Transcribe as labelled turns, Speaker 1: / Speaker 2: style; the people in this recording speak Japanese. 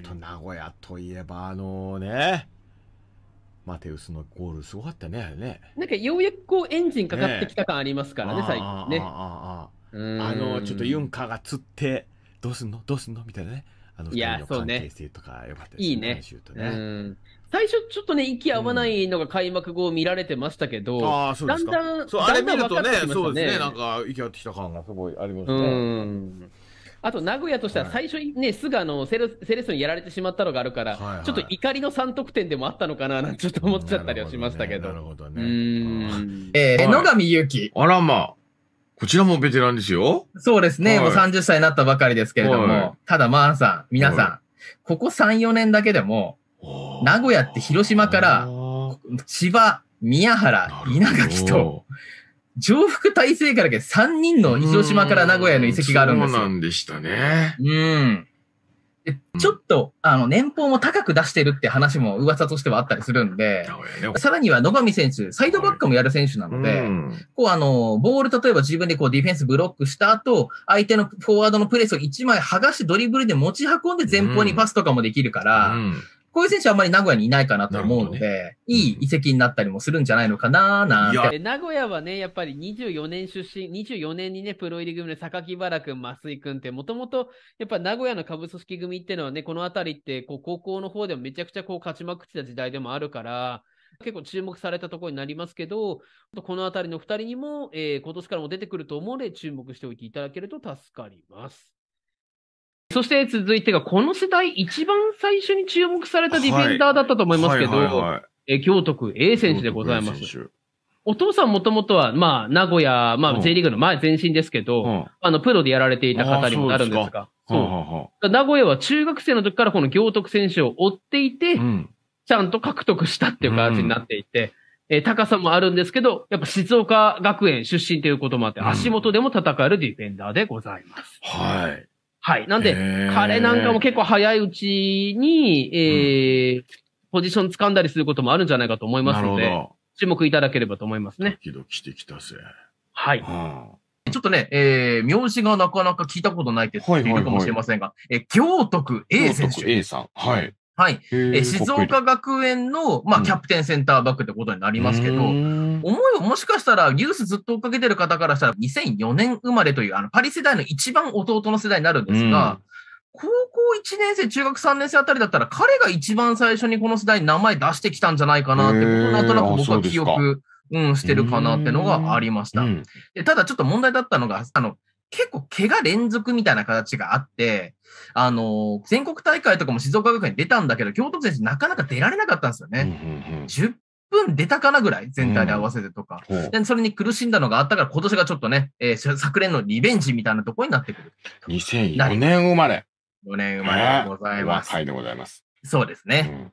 Speaker 1: と名古屋といえば、あのね、マテウスのゴール、すごかったね、ね。なんかようやくこうエンジンかかってきた感ありますからね、ね最近ね。あの、ちょっとユンカーが釣って、どうすんのどうすんのみたいなね。あの、いや、そうね。とかかったですね。いいね。ね最初ちょっとね、息合わないのが開幕後見られてましたけど、うん、あそうですか。だんだん、そう、あれ見るとね、ねそうですね、なんか息合ってきた感がすごいありますね。うあと名古屋としては最初にね、はい、すぐあのセレセレッソにやられてしまったのがあるから、はいはい、ちょっと怒りの3得点でもあったのかななんてちょっと思っちゃったりはしましたけど。なるほどね。えー、野上祐希。あらまあ。こちらもベテランですよ。そうですね。はい、もう30歳になったばかりですけれども、はい、ただまあさん、皆さん、はい、ここ3、4年だけでも、名古屋って広島から、千葉、宮原、稲垣と、上腹体制からけ3人の広島から名古屋への移籍があるんですよ。そうなんでしたね。うん。でちょっと、あの、年俸も高く出してるって話も噂としてはあったりするんで、さらには野上選手、サイドバックもやる選手なので、こう、あの、ボール、例えば自分でこう、ディフェンスブロックした後、相手のフォワードのプレスを1枚剥がしてドリブルで持ち運んで前方にパスとかもできるから、こういう選手はあまり名古屋にいないかなと思うので、ね、いい移籍になったりもするんじゃないのかななんて。名古屋はね、やっぱり24年出身、24年にね、プロ入り組の榊原君、増井君って、もともと、やっぱ名古屋の下部組織組っていうのはね、この辺りって、こう、高校の方でもめちゃくちゃこう、勝ちまくってた時代でもあるから、結構注目されたところになりますけど、この辺りの2人にも、えー、今年からも出てくると思うので、注目しておいていただけると助かります。そして続いてが、この世代一番最初に注目されたディフェンダーだったと思いますけど、え京都区 A 選手でございます。お父さんもともとは、まあ、名古屋、まあ、J リーグの前、前身ですけど、うん、あの、プロでやられていた方にもなるんですが、そう。名古屋は中学生の時からこの行徳選手を追っていて、うん、ちゃんと獲得したっていう形になっていて、うん、えー、高さもあるんですけど、やっぱ静岡学園出身ということもあって、足元でも戦えるディフェンダーでございます。はい。はい。なんで、彼なんかも結構早いうちに、えー、うん、ポジション掴んだりすることもあるんじゃないかと思いますので、注目いただければと思いますね。ドキドキしてきたぜ。はい。はあ、ちょっとね、えー、名字がなかなか聞いたことないっているかもしれませんが、はいはいはい、えー、行徳 A 選手。京徳 A さん。はい。はい。え静岡学園の、まあ、キャプテンセンターバックってことになりますけど、思いをもしかしたら、ニュースずっと追っかけてる方からしたら、2004年生まれという、あの、パリ世代の一番弟の世代になるんですが、高校1年生、中学3年生あたりだったら、彼が一番最初にこの世代に名前出してきたんじゃないかなってこと、なんとなく僕は記憶、うん、してるかなってのがありました。でただちょっと問題だったのが、あの、結構怪我連続みたいな形があって、あの、全国大会とかも静岡学園出たんだけど、京都選手なかなか出られなかったんですよね。うんうんうん、10分出たかなぐらい、全体で合わせてとか、うん、で。それに苦しんだのがあったから、今年がちょっとね、えー、昨年のリベンジみたいなところになってくる。2004年生まれ。4年生まれでございます。えー、若いでございます。そうですね。うん